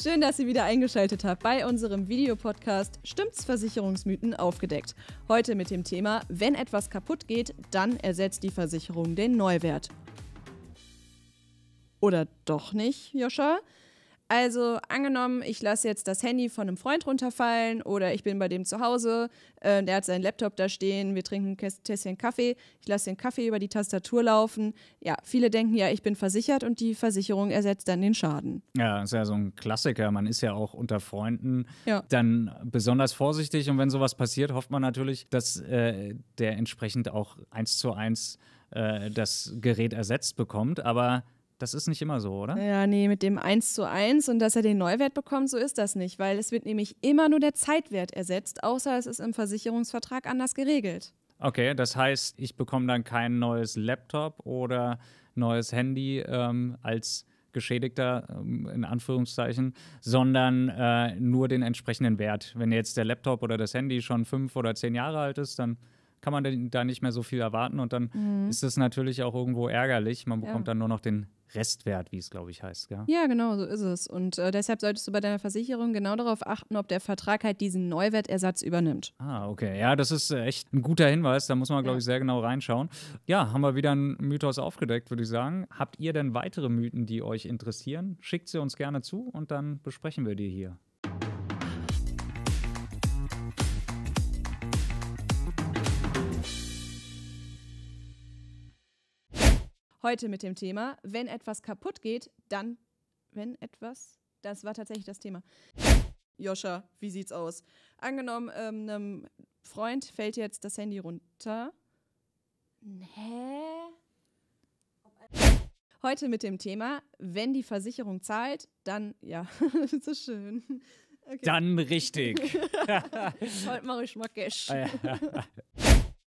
Schön, dass ihr wieder eingeschaltet habt bei unserem Videopodcast Stimmt's Versicherungsmythen aufgedeckt. Heute mit dem Thema, wenn etwas kaputt geht, dann ersetzt die Versicherung den Neuwert. Oder doch nicht, Joscha? Also angenommen, ich lasse jetzt das Handy von einem Freund runterfallen oder ich bin bei dem zu Hause, äh, der hat seinen Laptop da stehen, wir trinken ein Tässchen Kaffee, ich lasse den Kaffee über die Tastatur laufen. Ja, viele denken ja, ich bin versichert und die Versicherung ersetzt dann den Schaden. Ja, das ist ja so ein Klassiker. Man ist ja auch unter Freunden ja. dann besonders vorsichtig und wenn sowas passiert, hofft man natürlich, dass äh, der entsprechend auch eins zu eins äh, das Gerät ersetzt bekommt. Aber das ist nicht immer so, oder? Ja, nee, mit dem 1 zu 1 und dass er den Neuwert bekommt, so ist das nicht, weil es wird nämlich immer nur der Zeitwert ersetzt, außer es ist im Versicherungsvertrag anders geregelt. Okay, das heißt, ich bekomme dann kein neues Laptop oder neues Handy ähm, als Geschädigter, ähm, in Anführungszeichen, sondern äh, nur den entsprechenden Wert. Wenn jetzt der Laptop oder das Handy schon fünf oder zehn Jahre alt ist, dann kann man da nicht mehr so viel erwarten und dann mhm. ist es natürlich auch irgendwo ärgerlich. Man bekommt ja. dann nur noch den Restwert, wie es, glaube ich, heißt. Gell? Ja, genau, so ist es. Und äh, deshalb solltest du bei deiner Versicherung genau darauf achten, ob der Vertrag halt diesen Neuwertersatz übernimmt. Ah, okay. Ja, das ist äh, echt ein guter Hinweis. Da muss man, glaube ja. ich, sehr genau reinschauen. Ja, haben wir wieder einen Mythos aufgedeckt, würde ich sagen. Habt ihr denn weitere Mythen, die euch interessieren? Schickt sie uns gerne zu und dann besprechen wir die hier. Heute mit dem Thema, wenn etwas kaputt geht, dann, wenn etwas, das war tatsächlich das Thema. Joscha, wie sieht's aus? Angenommen, ähm, einem Freund fällt jetzt das Handy runter. Hä? Heute mit dem Thema, wenn die Versicherung zahlt, dann, ja, so schön. Okay. Dann richtig. Heute mache ich mal Cash.